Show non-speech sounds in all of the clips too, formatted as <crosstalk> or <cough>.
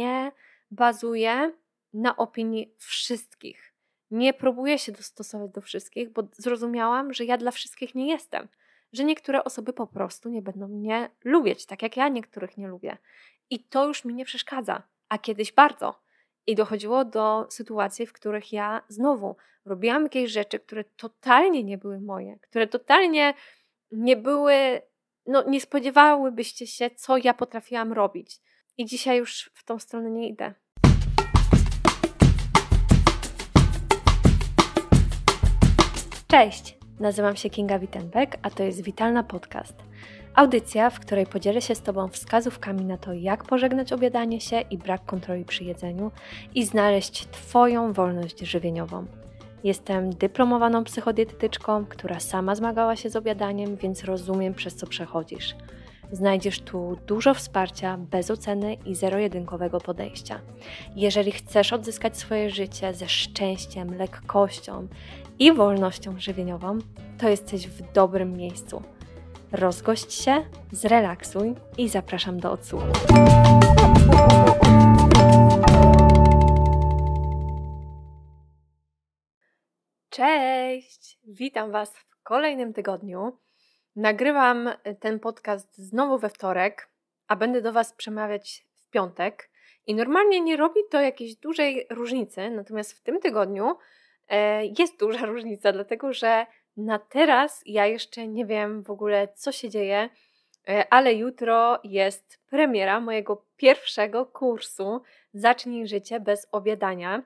nie bazuje na opinii wszystkich. Nie próbuję się dostosować do wszystkich, bo zrozumiałam, że ja dla wszystkich nie jestem. Że niektóre osoby po prostu nie będą mnie lubić, tak jak ja niektórych nie lubię. I to już mi nie przeszkadza, a kiedyś bardzo. I dochodziło do sytuacji, w których ja znowu robiłam jakieś rzeczy, które totalnie nie były moje, które totalnie nie były, no nie spodziewałybyście się, co ja potrafiłam robić. I dzisiaj już w tą stronę nie idę. Cześć! Nazywam się Kinga Witenbek, a to jest Witalna Podcast. Audycja, w której podzielę się z Tobą wskazówkami na to, jak pożegnać obiadanie się i brak kontroli przy jedzeniu i znaleźć Twoją wolność żywieniową. Jestem dyplomowaną psychodietetyczką, która sama zmagała się z obiadaniem, więc rozumiem, przez co przechodzisz – Znajdziesz tu dużo wsparcia bez oceny i zero-jedynkowego podejścia. Jeżeli chcesz odzyskać swoje życie ze szczęściem, lekkością i wolnością żywieniową, to jesteś w dobrym miejscu. Rozgość się, zrelaksuj i zapraszam do odsłuchu. Cześć! Witam Was w kolejnym tygodniu. Nagrywam y, ten podcast znowu we wtorek, a będę do Was przemawiać w piątek. I normalnie nie robi to jakiejś dużej różnicy, natomiast w tym tygodniu e, jest duża <laughs> różnica, dlatego że na teraz ja jeszcze nie wiem w ogóle, co się dzieje, e, ale jutro jest premiera mojego pierwszego kursu Zacznij życie bez obiadania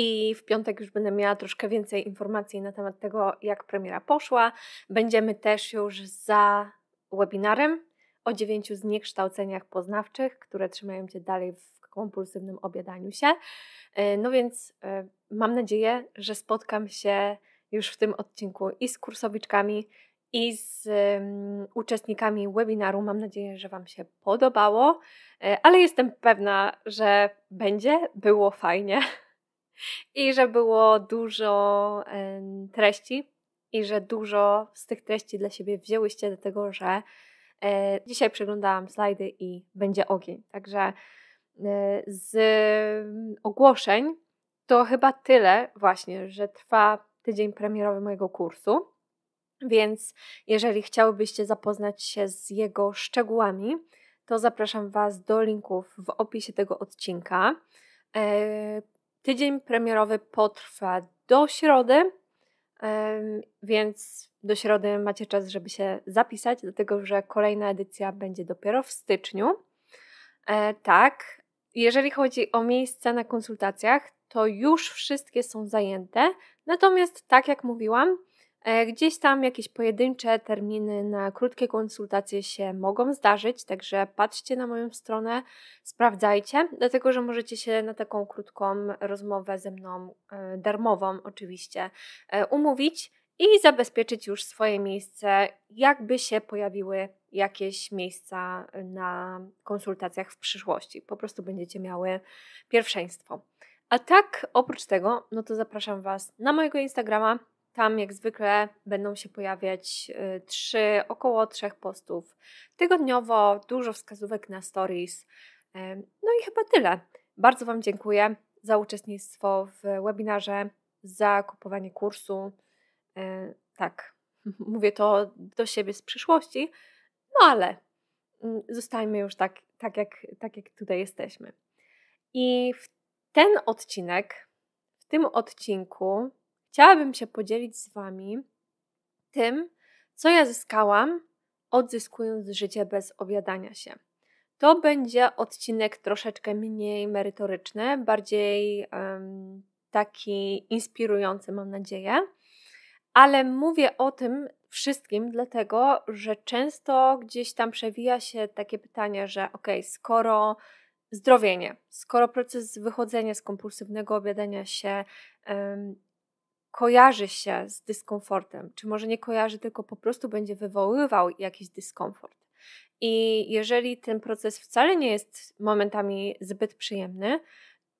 i w piątek już będę miała troszkę więcej informacji na temat tego, jak premiera poszła. Będziemy też już za webinarem o dziewięciu zniekształceniach poznawczych, które trzymają Cię dalej w kompulsywnym obiadaniu się. E, no więc e, mam nadzieję, że spotkam się już w tym odcinku i z kursowiczkami, i z um, uczestnikami webinaru. Mam nadzieję, że Wam się podobało, e, ale jestem pewna, że będzie było fajnie. <laughs> i że było dużo treści i że dużo z tych treści dla siebie wzięłyście, dlatego że e, dzisiaj przeglądałam slajdy i będzie ogień. Także e, z mm, ogłoszeń to chyba tyle właśnie, że trwa tydzień premierowy mojego kursu. Więc jeżeli chciałybyście zapoznać się z jego szczegółami, to zapraszam Was do linków w opisie tego odcinka. E, Tydzień premierowy potrwa do środy, więc do środy macie czas, żeby się zapisać, dlatego że kolejna edycja będzie dopiero w styczniu. E, tak, jeżeli chodzi o miejsca na konsultacjach, to już wszystkie są zajęte. Natomiast, tak jak mówiłam, E, gdzieś tam jakieś pojedyncze terminy na krótkie konsultacje się mogą zdarzyć, także patrzcie na moją stronę, sprawdzajcie, dlatego że możecie się na taką krótką rozmowę ze mną, e, darmową oczywiście, e, umówić i zabezpieczyć już swoje miejsce, jakby się pojawiły jakieś miejsca na konsultacjach w przyszłości. Po prostu będziecie miały pierwszeństwo. A tak, oprócz tego, no to zapraszam Was na mojego Instagrama, tam jak zwykle będą się pojawiać y, trzy, około trzech postów tygodniowo, dużo wskazówek na stories. No i chyba tyle. Bardzo Wam dziękuję za uczestnictwo w webinarze, za kupowanie kursu. E, tak, <laughs> mówię to do siebie z przyszłości, no ale mm, zostańmy już tak, tak, jak, tak jak tutaj jesteśmy. I w ten odcinek, w tym odcinku chciałabym się podzielić z Wami tym, co ja zyskałam, odzyskując życie bez obiadania się. To będzie odcinek troszeczkę mniej merytoryczny, bardziej um, taki inspirujący, mam nadzieję. Ale mówię o tym wszystkim, dlatego że często gdzieś tam przewija się takie pytanie, że ok, skoro zdrowienie, skoro proces wychodzenia z kompulsywnego obiadania się um, kojarzy się z dyskomfortem, czy może nie kojarzy, tylko po prostu będzie wywoływał jakiś dyskomfort. I jeżeli ten proces wcale nie jest momentami zbyt przyjemny,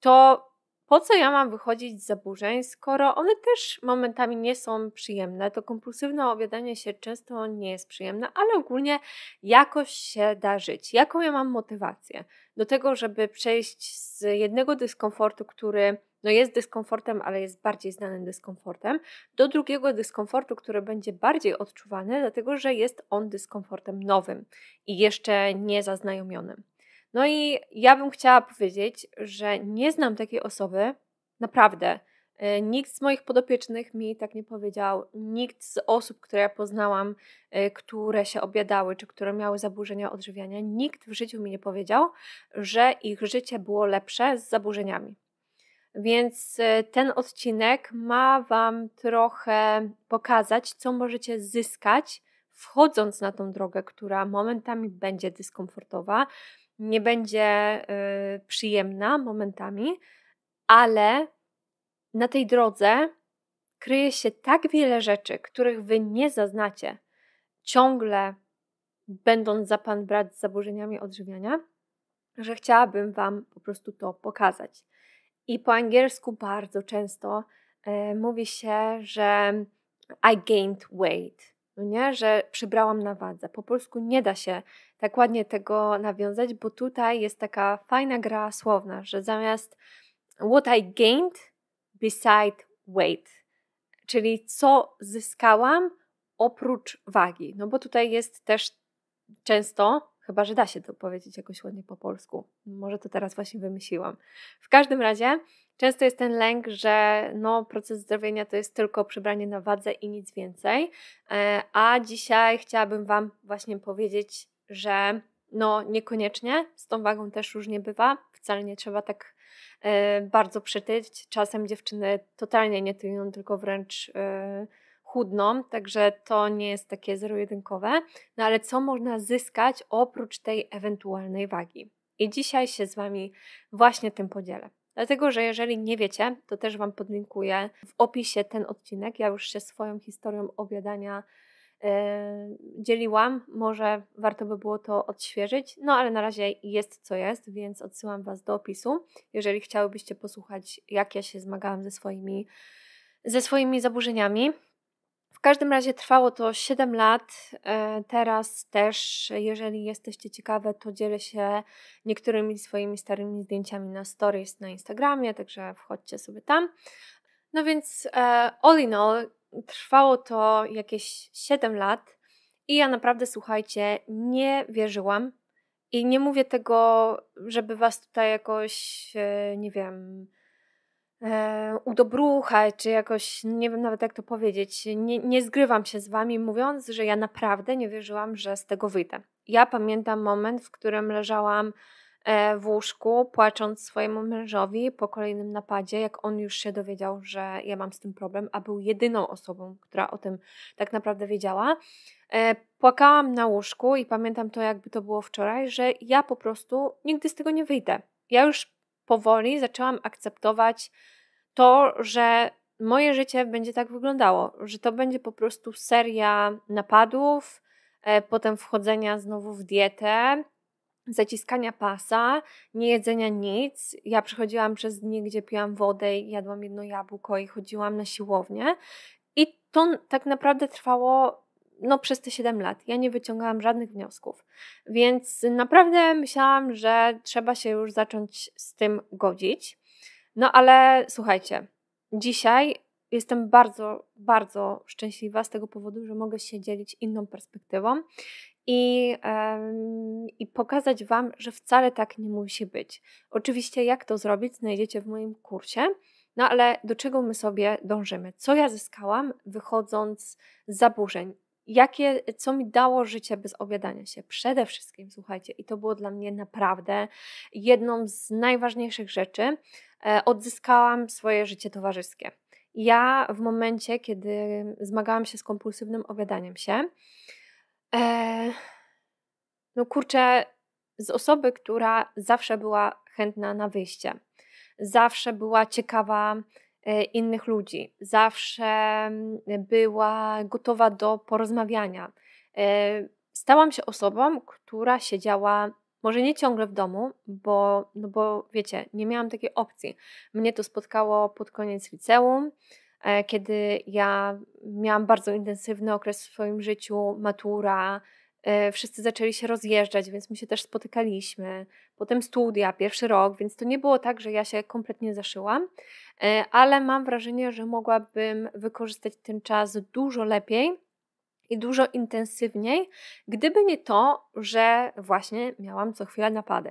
to po co ja mam wychodzić z zaburzeń, skoro one też momentami nie są przyjemne? To kompulsywne obiadanie się często nie jest przyjemne, ale ogólnie jakoś się da żyć. Jaką ja mam motywację do tego, żeby przejść z jednego dyskomfortu, który no jest dyskomfortem, ale jest bardziej znanym dyskomfortem, do drugiego dyskomfortu, który będzie bardziej odczuwany, dlatego że jest on dyskomfortem nowym i jeszcze niezaznajomionym. No i ja bym chciała powiedzieć, że nie znam takiej osoby, naprawdę. E, nikt z moich podopiecznych mi tak nie powiedział, nikt z osób, które ja poznałam, e, które się obiadały czy które miały zaburzenia odżywiania, nikt w życiu mi nie powiedział, że ich życie było lepsze z zaburzeniami. Więc e, ten odcinek ma Wam trochę pokazać, co możecie zyskać, wchodząc na tą drogę, która momentami będzie dyskomfortowa, nie będzie y, przyjemna momentami, ale na tej drodze kryje się tak wiele rzeczy, których wy nie zaznacie, ciągle będąc za pan brat z zaburzeniami odżywiania, że chciałabym wam po prostu to pokazać. I po angielsku bardzo często y, mówi się, że I gained weight no nie, że przybrałam na wadze. Po polsku nie da się tak ładnie tego nawiązać, bo tutaj jest taka fajna gra słowna, że zamiast what I gained beside weight, czyli co zyskałam oprócz wagi. No bo tutaj jest też często, chyba że da się to powiedzieć jakoś ładnie po polsku. Może to teraz właśnie wymyśliłam. W każdym razie Często jest ten lęk, że no, proces zdrowienia to jest tylko przybranie na wadze i nic więcej. E, a dzisiaj chciałabym Wam właśnie powiedzieć, że no niekoniecznie, z tą wagą też różnie bywa, wcale nie trzeba tak e, bardzo przytyć. Czasem dziewczyny totalnie nie tyją, tylko wręcz e, chudną, także to nie jest takie zero-jedynkowe. No ale co można zyskać oprócz tej ewentualnej wagi? I dzisiaj się z Wami właśnie tym podzielę. Dlatego, że jeżeli nie wiecie, to też Wam podlinkuję w opisie ten odcinek. Ja już się swoją historią obiadania yy, e, dzieliłam. Może warto by było to odświeżyć, no ale na razie jest co jest, więc odsyłam Was do opisu. Jeżeli chciałybyście posłuchać, jak ja się zmagałam ze swoimi, ze swoimi zaburzeniami, w każdym razie trwało to 7 lat. E, teraz też, jeżeli jesteście ciekawe, to dzielę się niektórymi swoimi starymi zdjęciami na stories na Instagramie, także wchodźcie sobie tam. No więc e, all in all trwało to jakieś 7 lat i ja naprawdę, słuchajcie, nie wierzyłam. I nie mówię tego, żeby was tutaj jakoś, e, nie wiem, e, udobruchać, czy jakoś, nie wiem nawet jak to powiedzieć, nie, nie zgrywam się z wami mówiąc, że ja naprawdę nie wierzyłam, że z tego wyjdę. Ja pamiętam moment, w którym leżałam e, w łóżku, płacząc swojemu mężowi po kolejnym napadzie, jak on już się dowiedział, że ja mam z tym problem, a był jedyną osobą, która o tym tak naprawdę wiedziała. E, płakałam na łóżku i pamiętam to, jakby to było wczoraj, że ja po prostu nigdy z tego nie wyjdę. Ja już powoli zaczęłam akceptować to, że moje życie będzie tak wyglądało, że to będzie po prostu seria napadów, e, potem wchodzenia znowu w dietę, zaciskania pasa, nie jedzenia nic. Ja przychodziłam przez dni, gdzie piłam wodę i jadłam jedno jabłko i chodziłam na siłownię. I to tak naprawdę trwało no, przez te 7 lat ja nie wyciągałam żadnych wniosków, więc naprawdę myślałam, że trzeba się już zacząć z tym godzić. No ale słuchajcie, dzisiaj jestem bardzo, bardzo szczęśliwa z tego powodu, że mogę się dzielić inną perspektywą i, yy, i pokazać Wam, że wcale tak nie musi być. Oczywiście, jak to zrobić, znajdziecie w moim kursie. No ale do czego my sobie dążymy? Co ja zyskałam wychodząc z zaburzeń? jakie, co mi dało życie bez obiadania się. Przede wszystkim, słuchajcie, i to było dla mnie naprawdę jedną z najważniejszych rzeczy, e, odzyskałam swoje życie towarzyskie. Ja w momencie, kiedy zmagałam się z kompulsywnym obiadaniem się, e, no kurczę, z osoby, która zawsze była chętna na wyjście, zawsze była ciekawa E, innych ludzi. Zawsze mm, była gotowa do porozmawiania. E, stałam się osobą, która siedziała może nie ciągle w domu, bo, no bo wiecie, nie miałam takiej opcji. Mnie to spotkało pod koniec liceum, e, kiedy ja miałam bardzo intensywny okres w swoim życiu, matura, E, wszyscy zaczęli się rozjeżdżać, więc my się też spotykaliśmy. Potem studia, pierwszy rok, więc to nie było tak, że ja się kompletnie zaszyłam, e, ale mam wrażenie, że mogłabym wykorzystać ten czas dużo lepiej i dużo intensywniej, gdyby nie to, że właśnie miałam co chwilę napady.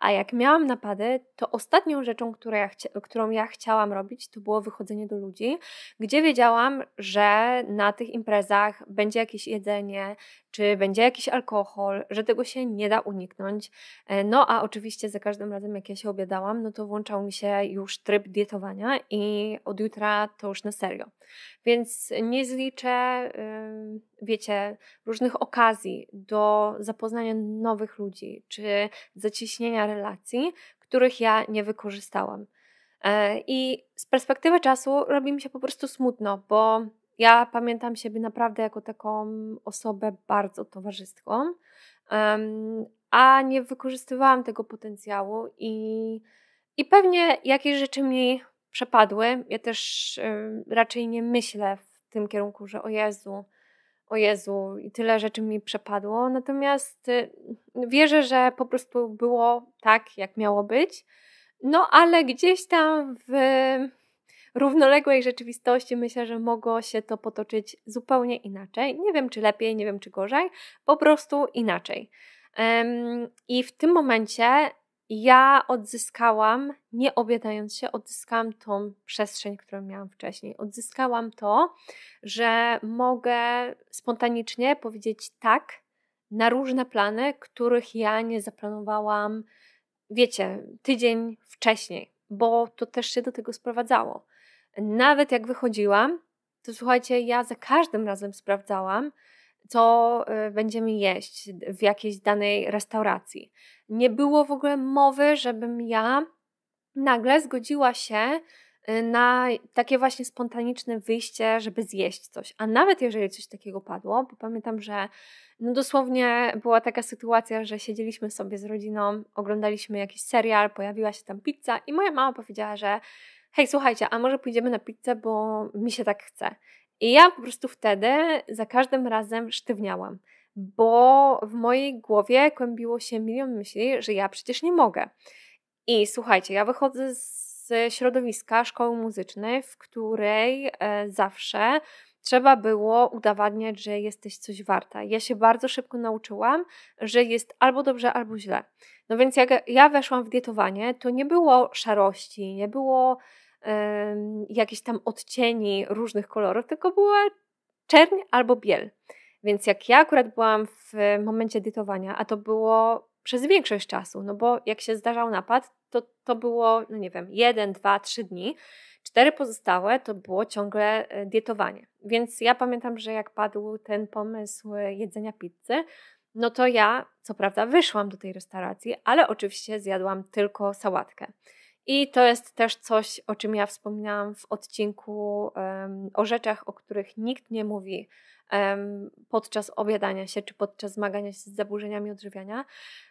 A jak miałam napady, to ostatnią rzeczą, ja chcia- którą ja chciałam robić, to było wychodzenie do ludzi, gdzie wiedziałam, że na tych imprezach będzie jakieś jedzenie, czy będzie jakiś alkohol, że tego się nie da uniknąć. E, no a oczywiście za każdym razem, jak ja się obiadałam, no to włączał mi się już tryb dietowania i od jutra to już na serio. Więc nie zliczę, y, wiecie, różnych okazji do zapoznania nowych ludzi, czy zacieśnienia relacji, których ja nie wykorzystałam. E, I z perspektywy czasu robi mi się po prostu smutno, bo ja pamiętam siebie naprawdę jako taką osobę bardzo towarzyską, a nie wykorzystywałam tego potencjału i, i pewnie jakieś rzeczy mi przepadły. Ja też raczej nie myślę w tym kierunku, że o Jezu, o Jezu, i tyle rzeczy mi przepadło. Natomiast y, wierzę, że po prostu było tak, jak miało być. No, ale gdzieś tam w równoległej rzeczywistości myślę, że mogło się to potoczyć zupełnie inaczej. Nie wiem, czy lepiej, nie wiem, czy gorzej, po prostu inaczej. I w tym momencie ja odzyskałam, nie obiadając się, odzyskałam tą przestrzeń, którą miałam wcześniej. Odzyskałam to, że mogę spontanicznie powiedzieć tak na różne plany, których ja nie zaplanowałam, wiecie, tydzień wcześniej, bo to też się do tego sprowadzało. Nawet jak wychodziłam, to słuchajcie, ja za każdym razem sprawdzałam, co y, będziemy jeść w jakiejś danej restauracji. Nie było w ogóle mowy, żebym ja nagle zgodziła się y, na takie właśnie spontaniczne wyjście, żeby zjeść coś. A nawet jeżeli coś takiego padło, bo pamiętam, że no dosłownie była taka sytuacja, że siedzieliśmy sobie z rodziną, oglądaliśmy jakiś serial, pojawiła się tam pizza i moja mama powiedziała, że hej, słuchajcie, a może pójdziemy na pizzę, bo mi się tak chce. I ja po prostu wtedy za każdym razem sztywniałam, bo w mojej głowie kłębiło się milion myśli, że ja przecież nie mogę. I słuchajcie, ja wychodzę z środowiska szkoły muzycznej, w której e, zawsze trzeba było udowadniać, że jesteś coś warta. Ja się bardzo szybko nauczyłam, że jest albo dobrze, albo źle. No więc jak ja weszłam w dietowanie, to nie było szarości, nie było jakieś tam odcieni różnych kolorów, tylko była czerń albo biel. Więc jak ja akurat byłam w momencie edytowania, a to było przez większość czasu, no bo jak się zdarzał napad, to, to było, no nie wiem, jeden, dwa, trzy dni. Cztery pozostałe to było ciągle e, dietowanie. Więc ja pamiętam, że jak padł ten pomysł jedzenia pizzy, no to ja, co prawda, wyszłam do tej restauracji, ale oczywiście zjadłam tylko sałatkę. I to jest też coś, o czym ja wspominałam w odcinku um, o rzeczach, o których nikt nie mówi um, podczas obiadania się czy podczas zmagania się z zaburzeniami odżywiania,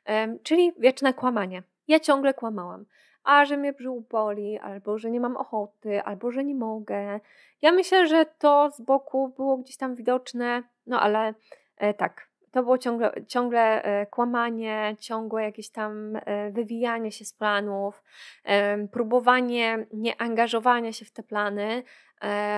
um, czyli wieczne kłamanie. Ja ciągle kłamałam. A że mnie brzuch boli, albo że nie mam ochoty, albo że nie mogę. Ja myślę, że to z boku było gdzieś tam widoczne, no ale e, tak, to było ciągle, ciągle e, kłamanie, ciągłe jakieś tam e, wywijanie się z planów, e, próbowanie nie angażowania się w te plany,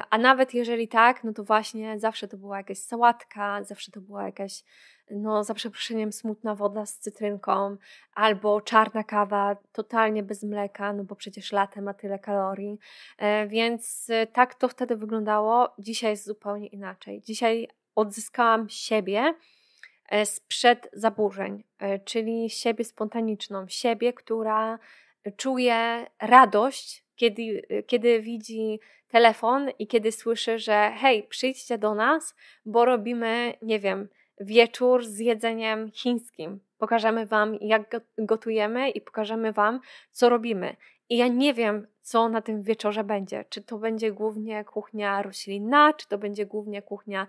a nawet jeżeli tak, no to właśnie zawsze to była jakaś sałatka, zawsze to była jakaś, no za przeproszeniem, smutna woda z cytrynką albo czarna kawa, totalnie bez mleka, no bo przecież latem ma tyle kalorii. Więc tak to wtedy wyglądało. Dzisiaj jest zupełnie inaczej. Dzisiaj odzyskałam siebie E, sprzed zaburzeń, e, czyli siebie spontaniczną, siebie, która czuje radość, kiedy, kiedy widzi telefon i kiedy słyszy, że hej, przyjdźcie do nas, bo robimy, nie wiem, wieczór z jedzeniem chińskim. Pokażemy Wam, jak gotujemy i pokażemy Wam, co robimy. I ja nie wiem, co na tym wieczorze będzie. Czy to będzie głównie kuchnia roślinna, czy to będzie głównie kuchnia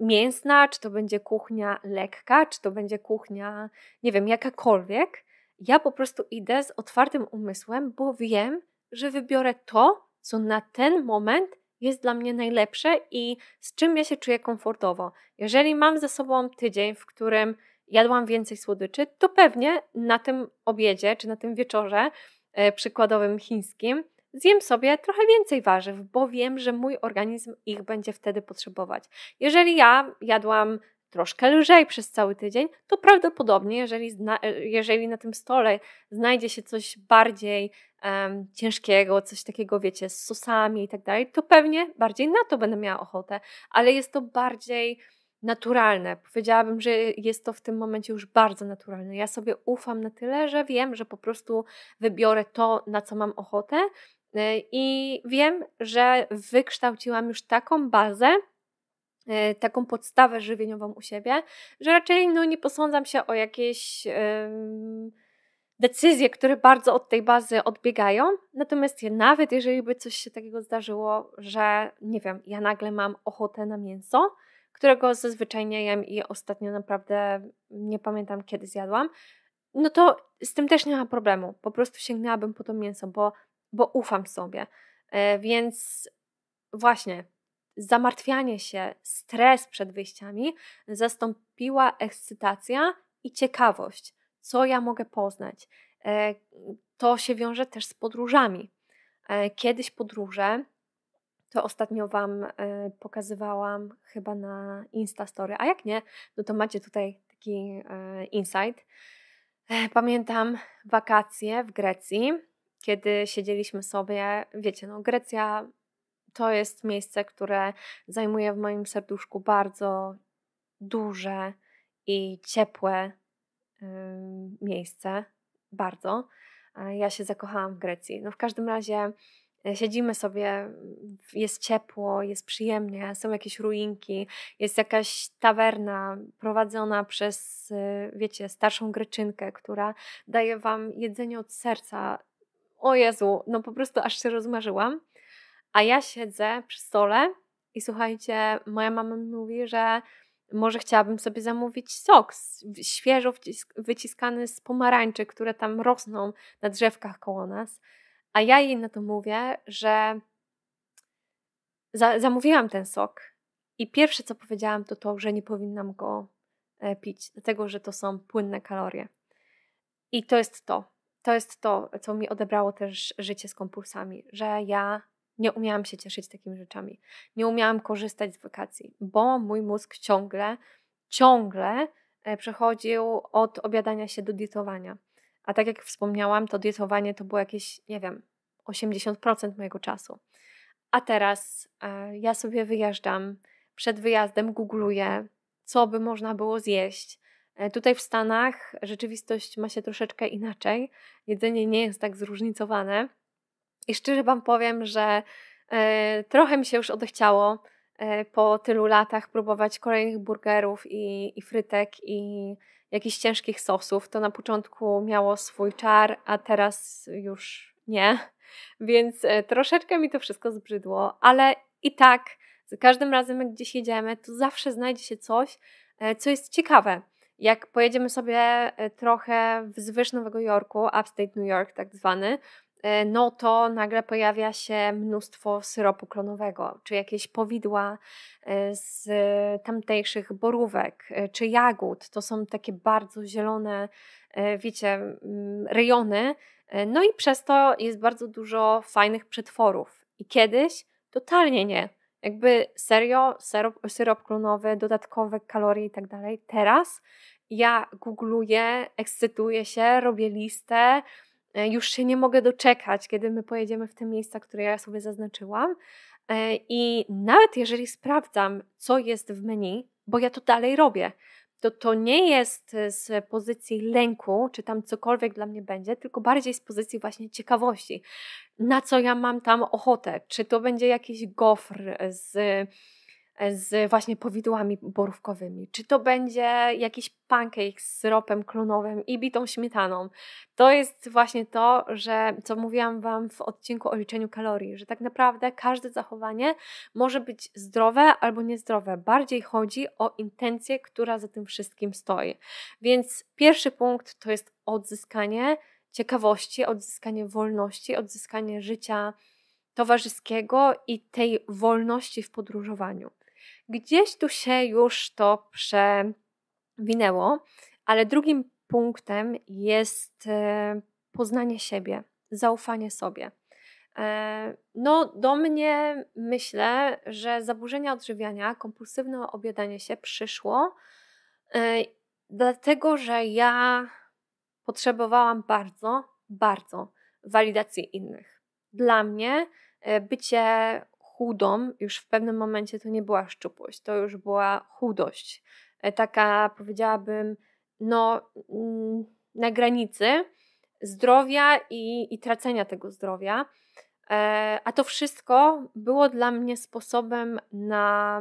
mięsna, czy to będzie kuchnia lekka, czy to będzie kuchnia, nie wiem, jakakolwiek. Ja po prostu idę z otwartym umysłem, bo wiem, że wybiorę to, co na ten moment jest dla mnie najlepsze i z czym ja się czuję komfortowo. Jeżeli mam za sobą tydzień, w którym jadłam więcej słodyczy, to pewnie na tym obiedzie czy na tym wieczorze E, przykładowym chińskim, zjem sobie trochę więcej warzyw, bo wiem, że mój organizm ich będzie wtedy potrzebować. Jeżeli ja jadłam troszkę lżej przez cały tydzień, to prawdopodobnie, jeżeli, e, jeżeli na tym stole znajdzie się coś bardziej um, ciężkiego, coś takiego, wiecie, z sosami i tak dalej, to pewnie bardziej na to będę miała ochotę, ale jest to bardziej naturalne. Powiedziałabym, że jest to w tym momencie już bardzo naturalne. Ja sobie ufam na tyle, że wiem, że po prostu wybiorę to, na co mam ochotę y, i wiem, że wykształciłam już taką bazę, y, taką podstawę żywieniową u siebie, że raczej no, nie posądzam się o jakieś decyzje, które bardzo od tej bazy odbiegają. Natomiast ja, nawet jeżeli by coś się takiego zdarzyło, że nie wiem, ja nagle mam ochotę na mięso, którego zazwyczaj nie jem i ostatnio naprawdę nie pamiętam kiedy zjadłam, no to z tym też nie ma problemu. Po prostu sięgnęłabym po to mięso, bo, bo ufam sobie. E, więc właśnie zamartwianie się, stres przed wyjściami zastąpiła ekscytacja i ciekawość, co ja mogę poznać. E, to się wiąże też z podróżami. E, kiedyś podróże to ostatnio Wam e, pokazywałam chyba na Instastory, a jak nie, no to macie tutaj taki e, insight. E, pamiętam wakacje w Grecji, kiedy siedzieliśmy sobie, wiecie, no Grecja to jest miejsce, które zajmuje w moim serduszku bardzo duże i ciepłe miejsce, bardzo. Ja się zakochałam w Grecji. No w każdym razie Siedzimy sobie, jest ciepło, jest przyjemnie, są jakieś ruinki, jest jakaś tawerna prowadzona przez, y, wiecie, starszą greczynkę, która daje wam jedzenie od serca. O Jezu, no po prostu aż się rozmarzyłam. A ja siedzę przy stole i słuchajcie, moja mama mówi, że może chciałabym sobie zamówić sok świeżo wyciskany z pomarańczy, które tam rosną na drzewkach koło nas. A ja jej na to mówię, że za, zamówiłam ten sok i pierwsze co powiedziałam to to, że nie powinnam go e, pić, dlatego że to są płynne kalorie. I to jest to. To jest to, co mi odebrało też życie z kompulsami, że ja nie umiałam się cieszyć takimi rzeczami. Nie umiałam korzystać z wakacji, bo mój mózg ciągle, ciągle e, przechodził od obiadania się do dietowania. A tak jak wspomniałam, to dietowanie to było jakieś, nie wiem, 80% mojego czasu. A teraz e, ja sobie wyjeżdżam, przed wyjazdem googluję, co by można było zjeść. E, tutaj w Stanach rzeczywistość ma się troszeczkę inaczej. Jedzenie nie jest tak zróżnicowane. I szczerze Wam powiem, że e, trochę mi się już odechciało e, po tylu latach próbować kolejnych burgerów i, i frytek i, jakichś ciężkich sosów. To na początku miało swój czar, a teraz już nie. <laughs> Więc e, troszeczkę mi to wszystko zbrzydło, ale i tak za każdym razem, jak gdzieś jedziemy, to zawsze znajdzie się coś, e, co jest ciekawe. Jak pojedziemy sobie e, trochę wzwyż Nowego Jorku, upstate New York tak zwany, E, no to nagle pojawia się mnóstwo syropu klonowego, czy jakieś powidła e, z tamtejszych borówek, e, czy jagód. To są takie bardzo zielone, wiecie, mm, rejony. No i przez to jest bardzo dużo fajnych przetworów. I kiedyś totalnie nie. Jakby serio, syrop, syrop klonowy, dodatkowe kalorie i tak dalej. Teraz ja googluję, ekscytuję się, robię listę, E, już się nie mogę doczekać, kiedy my pojedziemy w te miejsca, które ja sobie zaznaczyłam. E, I nawet jeżeli sprawdzam, co jest w menu, bo ja to dalej robię, to to nie jest e, z pozycji lęku, czy tam cokolwiek dla mnie będzie, tylko bardziej z pozycji właśnie ciekawości, na co ja mam tam ochotę, czy to będzie jakiś gofr z z właśnie powidłami borówkowymi, czy to będzie jakiś pancake z syropem klonowym i bitą śmietaną. To jest właśnie to, że co mówiłam Wam w odcinku o liczeniu kalorii, że tak naprawdę każde zachowanie może być zdrowe albo niezdrowe. Bardziej chodzi o intencję, która za tym wszystkim stoi. Więc pierwszy punkt to jest odzyskanie ciekawości, odzyskanie wolności, odzyskanie życia towarzyskiego i tej wolności w podróżowaniu. Gdzieś tu się już to przewinęło, ale drugim punktem jest e, poznanie siebie, zaufanie sobie. E, no, do mnie myślę, że zaburzenia odżywiania, kompulsywne obiadanie się przyszło, e, dlatego że ja potrzebowałam bardzo, bardzo walidacji innych. Dla mnie bycie chudą, już w pewnym momencie to nie była szczupłość, to już była chudość. E, taka powiedziałabym, no mm, na granicy zdrowia i, i tracenia tego zdrowia. E, a to wszystko było dla mnie sposobem na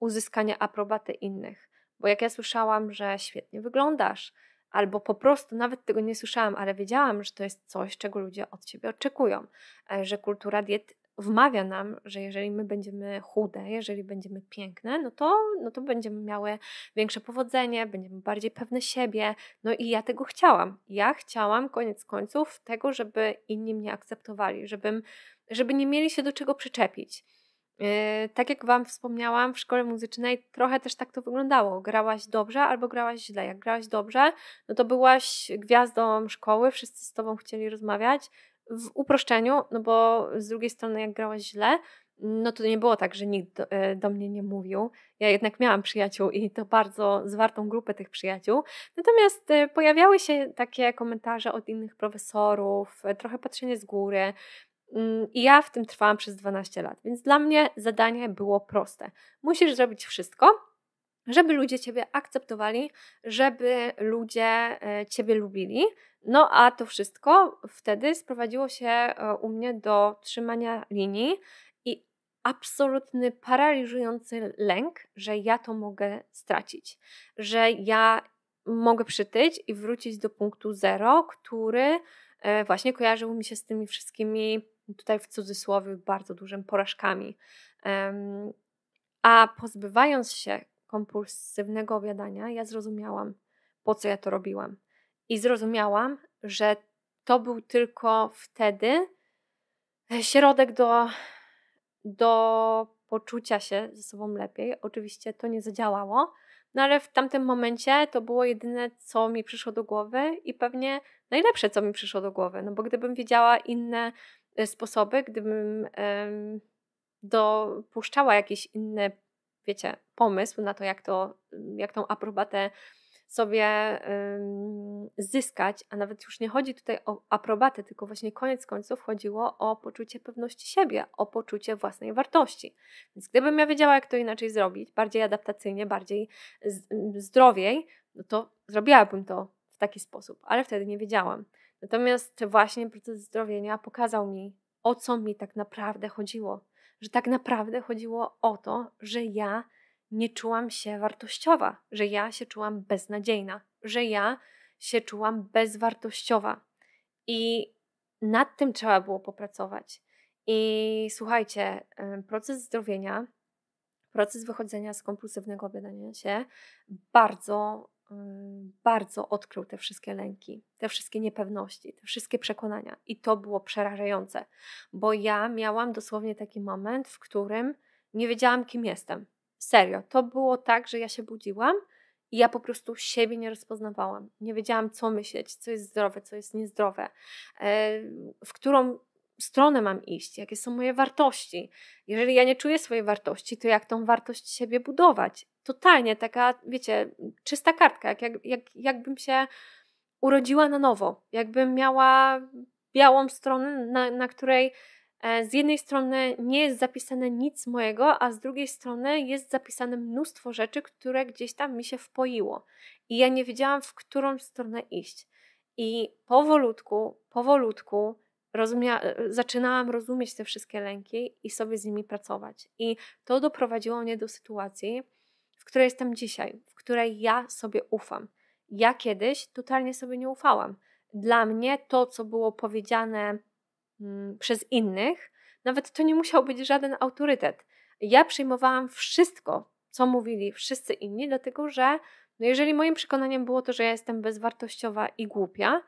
uzyskanie aprobaty innych. Bo jak ja słyszałam, że świetnie wyglądasz, albo po prostu nawet tego nie słyszałam, ale wiedziałam, że to jest coś, czego ludzie od ciebie oczekują, e, że kultura diet wmawia nam, że jeżeli my będziemy chude, jeżeli będziemy piękne, no to, no to będziemy miały większe powodzenie, będziemy bardziej pewne siebie. No i ja tego chciałam. Ja chciałam koniec końców tego, żeby inni mnie akceptowali, żebym, żeby nie mieli się do czego przyczepić. Yy, tak jak Wam wspomniałam, w szkole muzycznej trochę też tak to wyglądało. Grałaś dobrze albo grałaś źle. Jak grałaś dobrze, no to byłaś gwiazdą szkoły, wszyscy z Tobą chcieli rozmawiać w uproszczeniu, no bo z drugiej strony, jak grałaś źle, no to nie było tak, że nikt do, e, do, mnie nie mówił. Ja jednak miałam przyjaciół i to bardzo zwartą grupę tych przyjaciół. Natomiast e, pojawiały się takie komentarze od innych profesorów, e, trochę patrzenie z góry. Mm, I ja w tym trwałam przez 12 lat, więc dla mnie zadanie było proste. Musisz zrobić wszystko, żeby ludzie Ciebie akceptowali, żeby ludzie Ciebie lubili, no a to wszystko wtedy sprowadziło się e, u mnie do trzymania linii i absolutny paraliżujący lęk, że ja to mogę stracić, że ja mogę przytyć i wrócić do punktu zero, który e, właśnie kojarzył mi się z tymi wszystkimi, tutaj w cudzysłowie, bardzo dużym porażkami. A pozbywając się kompulsywnego obiadania, ja zrozumiałam, po co ja to robiłam i zrozumiałam, że to był tylko wtedy e, środek do, do poczucia się ze sobą lepiej. Oczywiście to nie zadziałało, no ale w tamtym momencie to było jedyne, co mi przyszło do głowy i pewnie najlepsze, co mi przyszło do głowy, no bo gdybym wiedziała inne e, sposoby, gdybym um, dopuszczała jakiś inny, wiecie, pomysł na to, jak, to, jak tą aprobatę sobie zyskać, a nawet już nie chodzi tutaj o aprobatę, tylko właśnie koniec końców chodziło o poczucie pewności siebie, o poczucie własnej wartości. Więc gdybym ja wiedziała, jak to inaczej zrobić, bardziej adaptacyjnie, bardziej zdrowiej, no to zrobiłabym to w taki sposób, ale wtedy nie wiedziałam. Natomiast właśnie proces zdrowienia pokazał mi, o co mi tak naprawdę chodziło. Że tak naprawdę chodziło o to, że ja nie czułam się wartościowa, że ja się czułam beznadziejna, że ja się czułam bezwartościowa. I nad tym trzeba było popracować. I słuchajcie, proces zdrowienia, proces wychodzenia z kompulsywnego obiadania się bardzo, bardzo odkrył te wszystkie lęki, te wszystkie niepewności, te wszystkie przekonania. I to było przerażające, bo ja miałam dosłownie taki moment, w którym nie wiedziałam, kim jestem. Serio, to było tak, że ja się budziłam i ja po prostu siebie nie rozpoznawałam. Nie wiedziałam, co myśleć, co jest zdrowe, co jest niezdrowe, e, w którą stronę mam iść, jakie są moje wartości. Jeżeli ja nie czuję swojej wartości, to jak tą wartość siebie budować? Totalnie taka, wiecie, czysta kartka, jak, jak, jak, jakbym się urodziła na nowo, jakbym miała białą stronę, na, na której E, z jednej strony nie jest zapisane nic mojego, a z drugiej strony jest zapisane mnóstwo rzeczy, które gdzieś tam mi się wpoiło. I ja nie wiedziałam, w którą stronę iść. I powolutku, powolutku rozumia- zaczynałam rozumieć te wszystkie lęki i sobie z nimi pracować. I to doprowadziło mnie do sytuacji, w której jestem dzisiaj, w której ja sobie ufam. Ja kiedyś totalnie sobie nie ufałam. Dla mnie to, co było powiedziane Mm, przez innych, nawet to nie musiał być żaden autorytet. Ja przyjmowałam wszystko, co mówili wszyscy inni, dlatego że no jeżeli moim przekonaniem było to, że ja jestem bezwartościowa i głupia,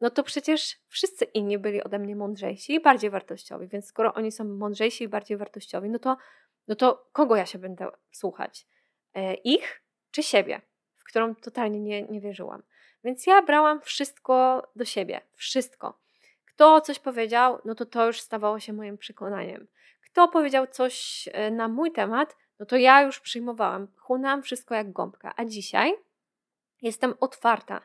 no to przecież wszyscy inni byli ode mnie mądrzejsi i bardziej wartościowi, więc skoro oni są mądrzejsi i bardziej wartościowi, no to, no to kogo ja się będę słuchać? E, ich czy siebie, w którą totalnie nie, nie wierzyłam. Więc ja brałam wszystko do siebie, wszystko. Kto coś powiedział, no to to już stawało się moim przekonaniem. Kto powiedział coś e, na mój temat, no to ja już przyjmowałam, chłonęłam wszystko jak gąbka. A dzisiaj jestem otwarta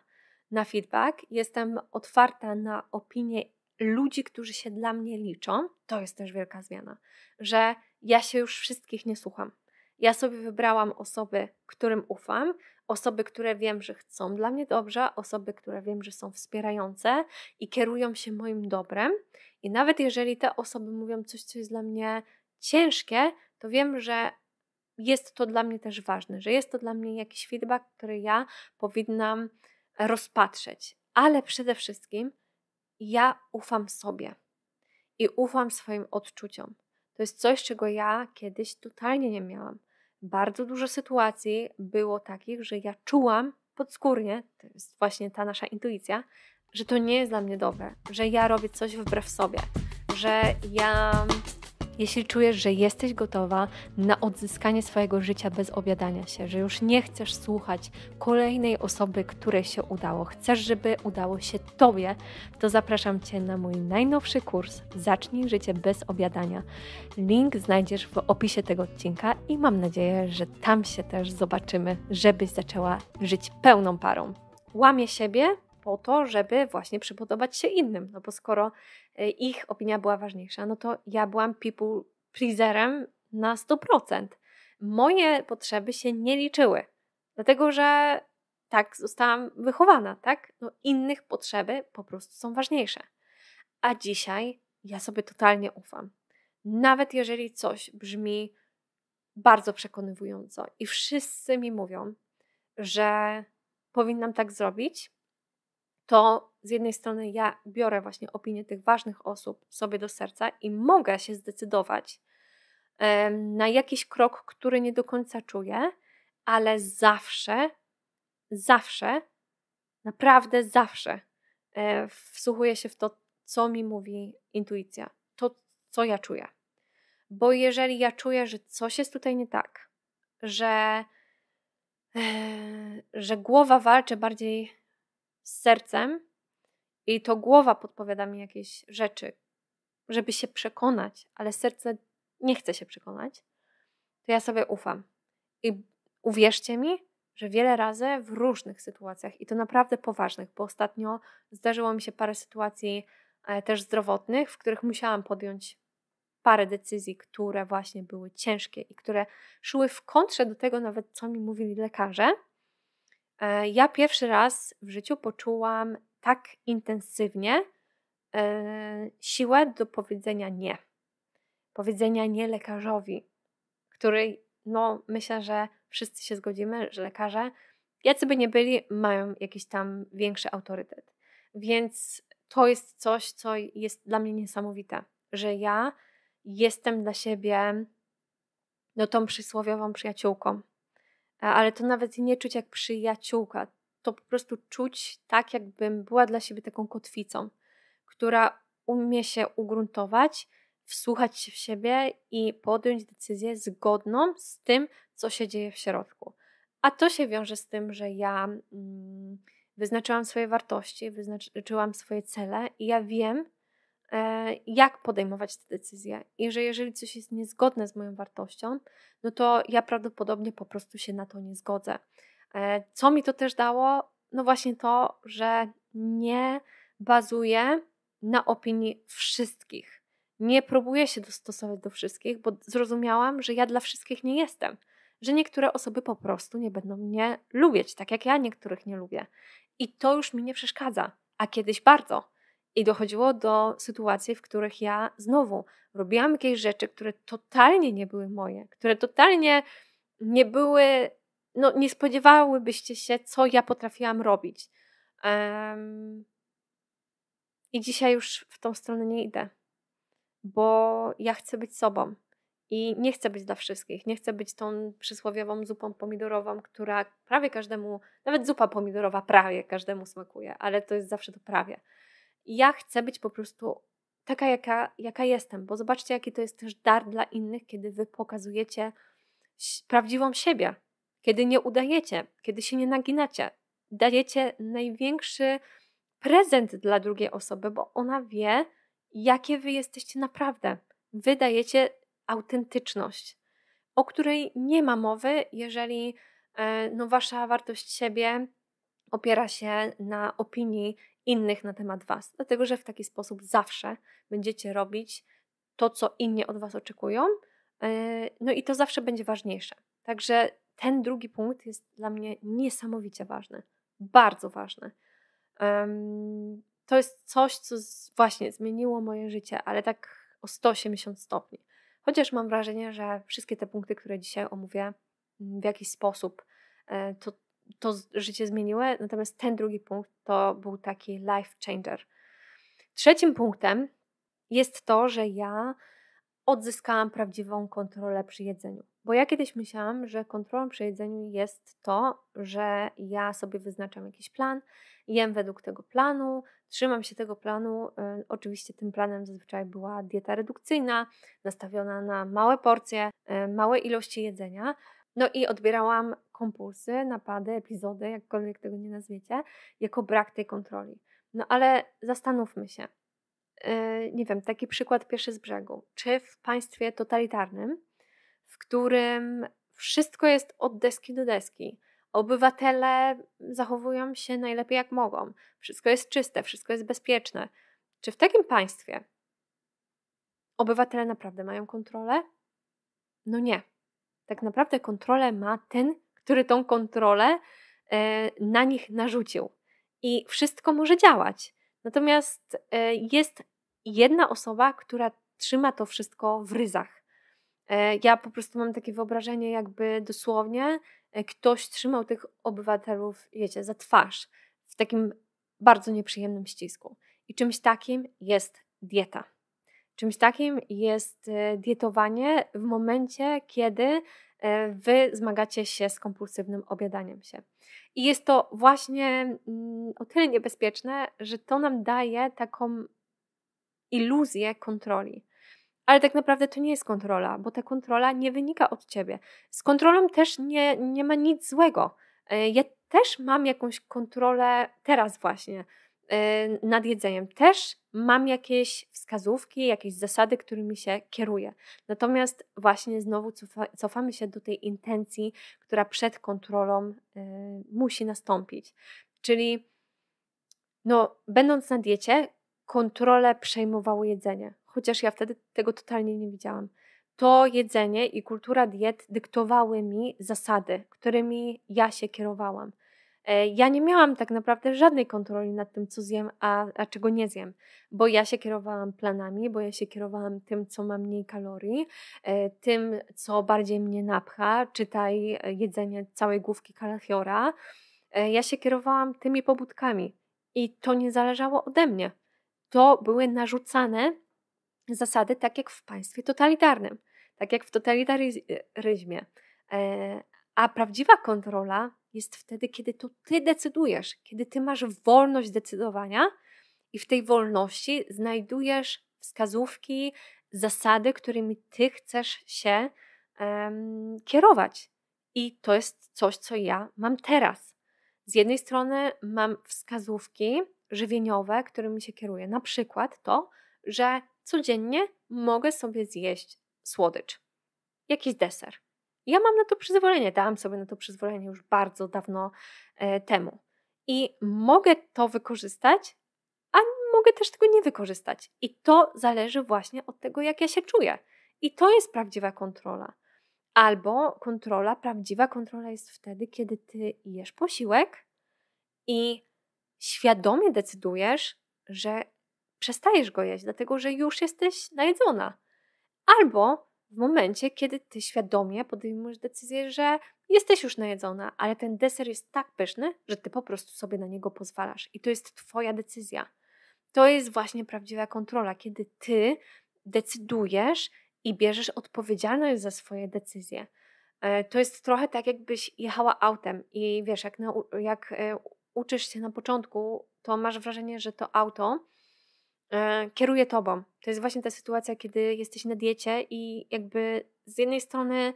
na feedback, jestem otwarta na opinie ludzi, którzy się dla mnie liczą. To jest też wielka zmiana, że ja się już wszystkich nie słucham. Ja sobie wybrałam osoby, którym ufam, osoby, które wiem, że chcą dla mnie dobrze, osoby, które wiem, że są wspierające i kierują się moim dobrem. I nawet jeżeli te osoby mówią coś, co jest dla mnie ciężkie, to wiem, że jest to dla mnie też ważne, że jest to dla mnie jakiś feedback, który ja powinnam rozpatrzeć. Ale przede wszystkim ja ufam sobie i ufam swoim odczuciom. To jest coś, czego ja kiedyś totalnie nie miałam bardzo dużo sytuacji było takich, że ja czułam podskórnie, to jest właśnie ta nasza intuicja, że to nie jest dla mnie dobre, że ja robię coś wbrew sobie, że ja jeśli czujesz, że jesteś gotowa na odzyskanie swojego życia bez obiadania się, że już nie chcesz słuchać kolejnej osoby, której się udało, chcesz, żeby udało się Tobie, to zapraszam Cię na mój najnowszy kurs Zacznij życie bez obiadania. Link znajdziesz w opisie tego odcinka i mam nadzieję, że tam się też zobaczymy, żebyś zaczęła żyć pełną parą. Łamie siebie, po to, żeby właśnie przypodobać się innym. No bo skoro y, ich opinia była ważniejsza, no to ja byłam people pleaserem na 100%. Moje potrzeby się nie liczyły, dlatego że tak zostałam wychowana, tak? No innych potrzeby po prostu są ważniejsze. A dzisiaj ja sobie totalnie ufam. Nawet jeżeli coś brzmi bardzo przekonywująco i wszyscy mi mówią, że powinnam tak zrobić, to z jednej strony ja biorę właśnie opinię tych ważnych osób sobie do serca i mogę się zdecydować na jakiś krok, który nie do końca czuję, ale zawsze, zawsze, naprawdę zawsze e, wsłuchuję się w to, co mi mówi intuicja, to, co ja czuję. Bo jeżeli ja czuję, że coś jest tutaj nie tak, że, e, że głowa walczy bardziej z sercem i to głowa podpowiada mi jakieś rzeczy, żeby się przekonać, ale serce nie chce się przekonać, to ja sobie ufam. I uwierzcie mi, że wiele razy w różnych sytuacjach, i to naprawdę poważnych, bo ostatnio zdarzyło mi się parę sytuacji e, też zdrowotnych, w których musiałam podjąć parę decyzji, które właśnie były ciężkie i które szły w kontrze do tego nawet, co mi mówili lekarze. E, ja pierwszy raz w życiu poczułam tak intensywnie e, siłę do powiedzenia nie. Powiedzenia nie lekarzowi, który, no, myślę, że wszyscy się zgodzimy, że lekarze, jacy by nie byli, mają jakiś tam większy autorytet. Więc to jest coś, co jest dla mnie niesamowite, że ja jestem dla siebie no, tą przysłowiową przyjaciółką, ale to nawet nie czuć jak przyjaciółka. To po prostu czuć tak, jakbym była dla siebie taką kotwicą, która umie się ugruntować, wsłuchać się w siebie i podjąć decyzję zgodną z tym, co się dzieje w środku. A to się wiąże z tym, że ja mm, wyznaczyłam swoje wartości, wyznaczyłam swoje cele i ja wiem, E, jak podejmować te decyzje i że jeżeli coś jest niezgodne z moją wartością, no to ja prawdopodobnie po prostu się na to nie zgodzę. E, co mi to też dało? No właśnie to, że nie bazuję na opinii wszystkich. Nie próbuję się dostosować do wszystkich, bo zrozumiałam, że ja dla wszystkich nie jestem. Że niektóre osoby po prostu nie będą mnie lubić, tak jak ja niektórych nie lubię. I to już mi nie przeszkadza, a kiedyś bardzo i dochodziło do sytuacji, w których ja znowu robiłam jakieś rzeczy, które totalnie nie były moje, które totalnie nie były, no nie spodziewałybyście się, co ja potrafiłam robić. Um, I dzisiaj już w tą stronę nie idę, bo ja chcę być sobą i nie chcę być dla wszystkich. Nie chcę być tą przysłowiową zupą pomidorową, która prawie każdemu, nawet zupa pomidorowa prawie każdemu smakuje, ale to jest zawsze to prawie ja chcę być po prostu taka, jaka, jaka jestem, bo zobaczcie, jaki to jest też dar dla innych, kiedy wy pokazujecie prawdziwą siebie, kiedy nie udajecie, kiedy się nie naginacie, dajecie największy prezent dla drugiej osoby, bo ona wie, jakie wy jesteście naprawdę. Wy dajecie autentyczność, o której nie ma mowy, jeżeli e, no, wasza wartość siebie opiera się na opinii innych na temat Was, dlatego że w taki sposób zawsze będziecie robić to, co inni od Was oczekują, e, no i to zawsze będzie ważniejsze. Także ten drugi punkt jest dla mnie niesamowicie ważny, bardzo ważny. To jest coś, co właśnie zmieniło moje życie, ale tak o 180 stopni. Chociaż mam wrażenie, że wszystkie te punkty, które dzisiaj omówię, mm, w jakiś sposób e, to to życie zmieniły, natomiast ten drugi punkt to był taki life changer. Trzecim punktem jest to, że ja odzyskałam prawdziwą kontrolę przy jedzeniu. Bo ja kiedyś myślałam, że kontrolą przy jedzeniu jest to, że ja sobie wyznaczam jakiś plan, jem według tego planu, trzymam się tego planu. Y, oczywiście tym planem zazwyczaj była dieta redukcyjna, nastawiona na małe porcje, y, małe ilości jedzenia. No i odbierałam kompulsy, napady, epizody, jakkolwiek tego nie nazwiecie, jako brak tej kontroli. No ale zastanówmy się. E, nie wiem, taki przykład pierwszy z brzegu. Czy w państwie totalitarnym, w którym wszystko jest od deski do deski, obywatele zachowują się najlepiej jak mogą, wszystko jest czyste, wszystko jest bezpieczne, czy w takim państwie obywatele naprawdę mają kontrolę? No nie. Tak naprawdę kontrolę ma ten, który tą kontrolę e, na nich narzucił. I wszystko może działać. Natomiast e, jest jedna osoba, która trzyma to wszystko w ryzach. E, ja po prostu mam takie wyobrażenie, jakby dosłownie ktoś trzymał tych obywatelów, wiecie, za twarz w takim bardzo nieprzyjemnym ścisku. I czymś takim jest dieta. Czymś takim jest dietowanie w momencie, kiedy E, wy zmagacie się z kompulsywnym obiadaniem się. I jest to właśnie mm, o tyle niebezpieczne, że to nam daje taką iluzję kontroli. Ale tak naprawdę to nie jest kontrola, bo ta kontrola nie wynika od ciebie. Z kontrolą też nie, nie ma nic złego. E, ja też mam jakąś kontrolę teraz właśnie Y, nad jedzeniem. Też mam jakieś wskazówki, jakieś zasady, którymi się kieruję. Natomiast właśnie znowu cofamy się do tej intencji, która przed kontrolą y, musi nastąpić. Czyli no, będąc na diecie, kontrolę przejmowało jedzenie, chociaż ja wtedy tego totalnie nie widziałam. To jedzenie i kultura diet dyktowały mi zasady, którymi ja się kierowałam. E, ja nie miałam tak naprawdę żadnej kontroli nad tym, co zjem, a, a czego nie zjem, bo ja się kierowałam planami, bo ja się kierowałam tym, co ma mniej kalorii, e, tym, co bardziej mnie napcha, czytaj e, jedzenie całej główki kalafiora. Ja się kierowałam tymi pobudkami i to nie zależało ode mnie. To były narzucane zasady, tak jak w państwie totalitarnym, tak jak w totalitaryzmie. A prawdziwa kontrola jest wtedy, kiedy to ty decydujesz, kiedy ty masz wolność decydowania i w tej wolności znajdujesz wskazówki, zasady, którymi ty chcesz się um, kierować. I to jest coś, co ja mam teraz. Z jednej strony mam wskazówki żywieniowe, którymi się kieruję, na przykład to, że codziennie mogę sobie zjeść słodycz, jakiś deser ja mam na to przyzwolenie, dałam sobie na to przyzwolenie już bardzo dawno e, temu. I mogę to wykorzystać, a mogę też tego nie wykorzystać. I to zależy właśnie od tego, jak ja się czuję. I to jest prawdziwa kontrola. Albo kontrola, prawdziwa kontrola jest wtedy, kiedy ty jesz posiłek i świadomie decydujesz, że przestajesz go jeść, dlatego że już jesteś najedzona. Albo w momencie, kiedy ty świadomie podejmujesz decyzję, że jesteś już najedzona, ale ten deser jest tak pyszny, że ty po prostu sobie na niego pozwalasz i to jest twoja decyzja. To jest właśnie prawdziwa kontrola, kiedy ty decydujesz i bierzesz odpowiedzialność za swoje decyzje. E, to jest trochę tak, jakbyś jechała autem i wiesz, jak, na, jak e, uczysz się na początku, to masz wrażenie, że to auto E, kieruje tobą. To jest właśnie ta sytuacja, kiedy jesteś na diecie i jakby z jednej strony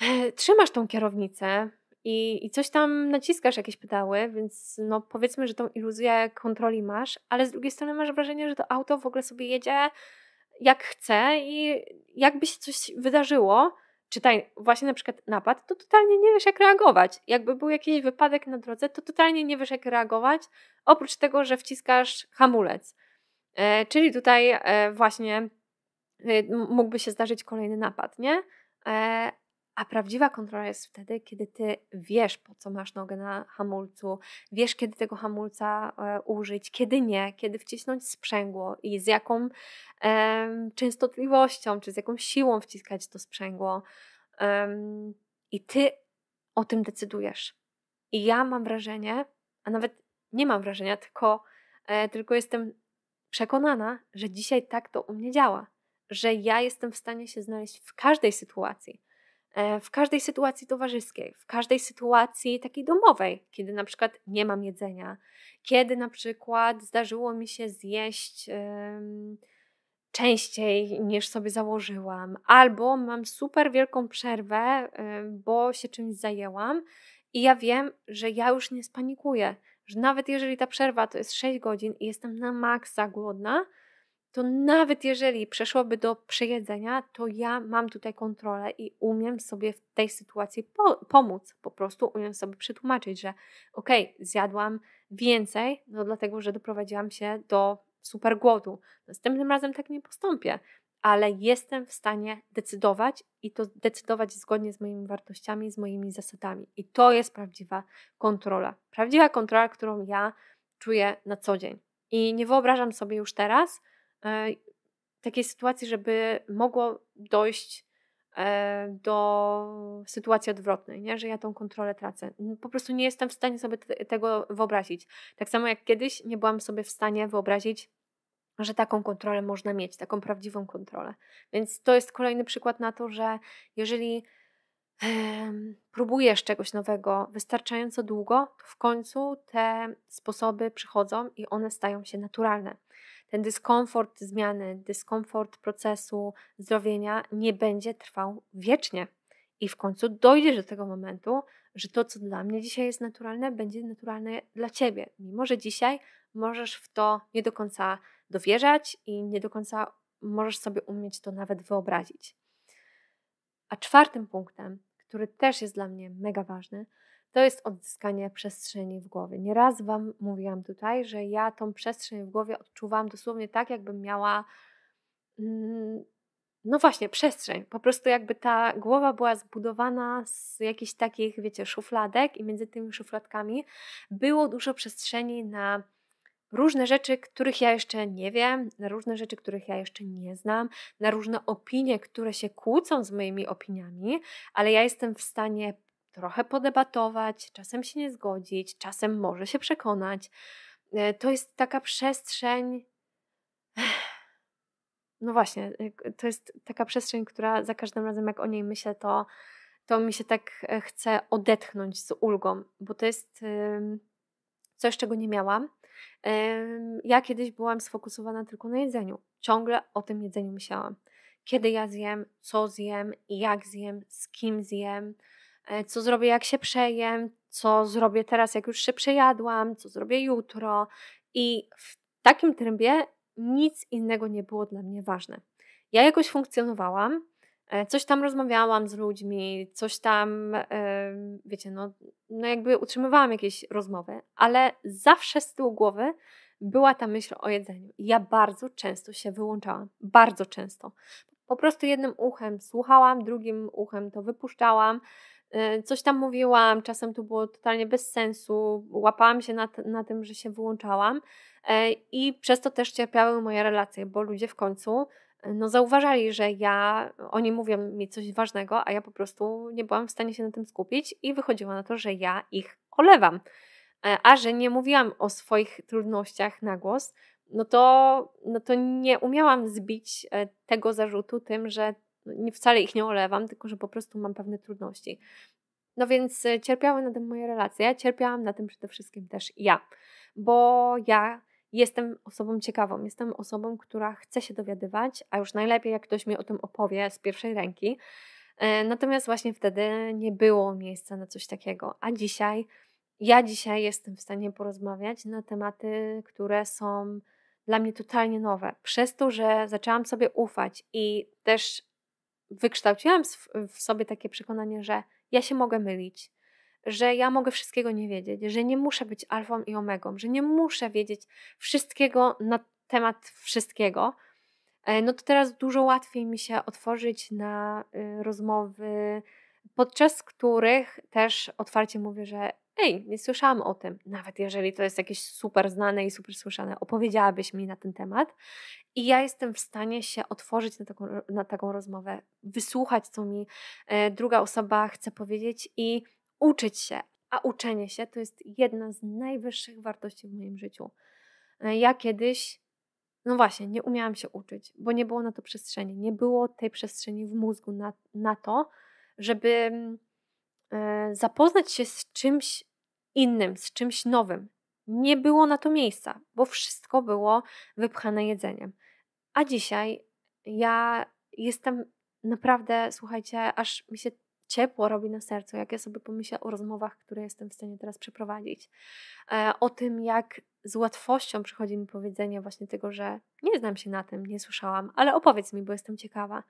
e, trzymasz tą kierownicę i, i coś tam naciskasz, jakieś pedały, więc no powiedzmy, że tą iluzję kontroli masz, ale z drugiej strony masz wrażenie, że to auto w ogóle sobie jedzie jak chce i jakby się coś wydarzyło, czytaj, właśnie na przykład napad, to totalnie nie wiesz, jak reagować. Jakby był jakiś wypadek na drodze, to totalnie nie wiesz, jak reagować, oprócz tego, że wciskasz hamulec. E, czyli tutaj e, właśnie e, mógłby się zdarzyć kolejny napad, nie? A prawdziwa kontrola jest wtedy, kiedy ty wiesz, po co masz nogę na hamulcu, wiesz, kiedy tego hamulca użyć, kiedy nie, kiedy wcisnąć sprzęgło i z jaką częstotliwością, czy z jaką siłą wciskać to sprzęgło. I ty o tym decydujesz. I ja mam wrażenie, a nawet nie mam wrażenia, tylko, tylko jestem przekonana, że dzisiaj tak to u mnie działa, że ja jestem w stanie się znaleźć w każdej sytuacji. E, w każdej sytuacji towarzyskiej, w każdej sytuacji takiej domowej, kiedy na przykład nie mam jedzenia, kiedy na przykład zdarzyło mi się zjeść um, częściej niż sobie założyłam, albo mam super wielką przerwę, um, bo się czymś zajęłam i ja wiem, że ja już nie spanikuję, że nawet jeżeli ta przerwa to jest 6 godzin i jestem na maksa głodna, to nawet jeżeli przeszłoby do przejedzenia, to ja mam tutaj kontrolę i umiem sobie w tej sytuacji po pomóc. Po prostu umiem sobie przetłumaczyć, że okej, okay, zjadłam więcej, no dlatego, że doprowadziłam się do super głodu. Następnym razem tak nie postąpię ale jestem w stanie decydować i to decydować zgodnie z moimi wartościami, z moimi zasadami. I to jest prawdziwa kontrola. Prawdziwa kontrola, którą ja czuję na co dzień. I nie wyobrażam sobie już teraz e, takiej sytuacji, żeby mogło dojść e, do sytuacji odwrotnej, nie? że ja tą kontrolę tracę. Po prostu nie jestem w stanie sobie te, tego wyobrazić. Tak samo jak kiedyś nie byłam sobie w stanie wyobrazić że taką kontrolę można mieć, taką prawdziwą kontrolę. Więc to jest kolejny przykład na to, że jeżeli próbujesz czegoś nowego wystarczająco długo, to w końcu te sposoby przychodzą i one stają się naturalne. Ten dyskomfort zmiany, dyskomfort procesu zdrowienia nie będzie trwał wiecznie. I w końcu dojdziesz do tego momentu, że to, co dla mnie dzisiaj jest naturalne, będzie naturalne dla ciebie, mimo że dzisiaj możesz w to nie do końca dowierzać i nie do końca możesz sobie umieć to nawet wyobrazić. A czwartym punktem, który też jest dla mnie mega ważny, to jest odzyskanie przestrzeni w głowie. Nieraz Wam mówiłam tutaj, że ja tą przestrzeń w głowie odczuwam dosłownie tak, jakbym miała. Mm, no właśnie, przestrzeń. Po prostu jakby ta głowa była zbudowana z jakichś takich, wiecie, szufladek, i między tymi szufladkami było dużo przestrzeni na różne rzeczy, których ja jeszcze nie wiem, na różne rzeczy, których ja jeszcze nie znam, na różne opinie, które się kłócą z moimi opiniami, ale ja jestem w stanie trochę podebatować, czasem się nie zgodzić, czasem może się przekonać. E, to jest taka przestrzeń. <sighs> No właśnie, e, to jest taka przestrzeń, która za każdym razem, jak o niej myślę, to, to mi się tak e, chce odetchnąć z ulgą, bo to jest coś, czego nie miałam ja kiedyś byłam sfokusowana tylko na jedzeniu. Ciągle o tym jedzeniu myślałam. Kiedy ja zjem, co zjem, jak zjem, z kim zjem, e, co zrobię, jak się przejem, co zrobię teraz, jak już się przejadłam, co zrobię jutro. I w takim trybie nic innego nie było dla mnie ważne. Ja jakoś funkcjonowałam, E, coś tam rozmawiałam z ludźmi, coś tam, wiecie, no, no jakby utrzymywałam jakieś rozmowy, ale zawsze z tyłu głowy była ta myśl o jedzeniu. Ja bardzo często się wyłączałam, bardzo często. Po prostu jednym uchem słuchałam, drugim uchem to wypuszczałam, e, coś tam mówiłam, czasem to było totalnie bez sensu, łapałam się na, na tym, że się wyłączałam e, i przez to też cierpiały moje relacje, bo ludzie w końcu no, zauważali, że ja, oni mówią mi coś ważnego, a ja po prostu nie byłam w stanie się na tym skupić i wychodziło na to, że ja ich olewam. E, a że nie mówiłam o swoich trudnościach na głos, no to, no to nie umiałam zbić e, tego zarzutu tym, że wcale ich nie olewam, tylko że po prostu mam pewne trudności. No więc e, cierpiały na tym moje relacje, cierpiałam na tym przede wszystkim też ja, bo ja jestem osobą ciekawą, jestem osobą, która chce się dowiadywać, a już najlepiej, jak ktoś mi o tym opowie z pierwszej ręki. E, natomiast właśnie wtedy nie było miejsca na coś takiego, a dzisiaj, ja dzisiaj jestem w stanie porozmawiać na tematy, które są dla mnie totalnie nowe. Przez to, że zaczęłam sobie ufać i też wykształciłam w sobie takie przekonanie, że ja się mogę mylić, że ja mogę wszystkiego nie wiedzieć, że nie muszę być alfą i omegą, że nie muszę wiedzieć wszystkiego na temat wszystkiego, e, no to teraz dużo łatwiej mi się otworzyć na y, rozmowy, podczas których też otwarcie mówię, że ej, nie słyszałam o tym, nawet jeżeli to jest jakieś super znane i super słyszane, opowiedziałabyś mi na ten temat i ja jestem w stanie się otworzyć na taką, na taką rozmowę, wysłuchać, co mi e, druga osoba chce powiedzieć i uczyć się, a uczenie się to jest jedna z najwyższych wartości w moim życiu. E, ja kiedyś, no właśnie, nie umiałam się uczyć, bo nie było na to przestrzeni. Nie było tej przestrzeni w mózgu na, na to, żeby mm, e, zapoznać się z czymś innym, z czymś nowym. Nie było na to miejsca, bo wszystko było wypchane jedzeniem. A dzisiaj ja jestem naprawdę, słuchajcie, aż mi się ciepło robi na sercu, jak ja sobie pomyślę o rozmowach, które jestem w stanie teraz przeprowadzić, e, o tym, jak z łatwością przychodzi mi powiedzenie właśnie tego, że nie znam się na tym, nie słyszałam, ale opowiedz mi, bo jestem ciekawa,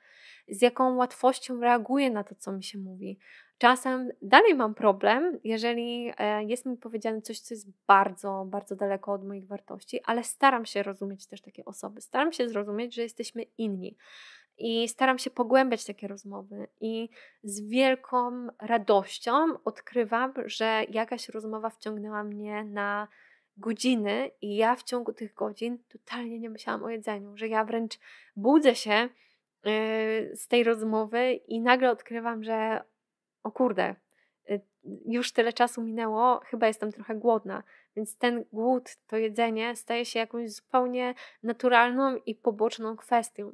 z jaką łatwością reaguję na to, co mi się mówi. Czasem dalej mam problem, jeżeli e, jest mi powiedziane coś, co jest bardzo, bardzo daleko od moich wartości, ale staram się rozumieć też takie osoby. Staram się zrozumieć, że jesteśmy inni, i staram się pogłębiać takie rozmowy i z wielką radością odkrywam, że jakaś rozmowa wciągnęła mnie na godziny i ja w ciągu tych godzin totalnie nie myślałam o jedzeniu, że ja wręcz budzę się y, z tej rozmowy i nagle odkrywam, że o kurde, y, już tyle czasu minęło, chyba jestem trochę głodna. Więc ten głód, to jedzenie staje się jakąś zupełnie naturalną i poboczną kwestią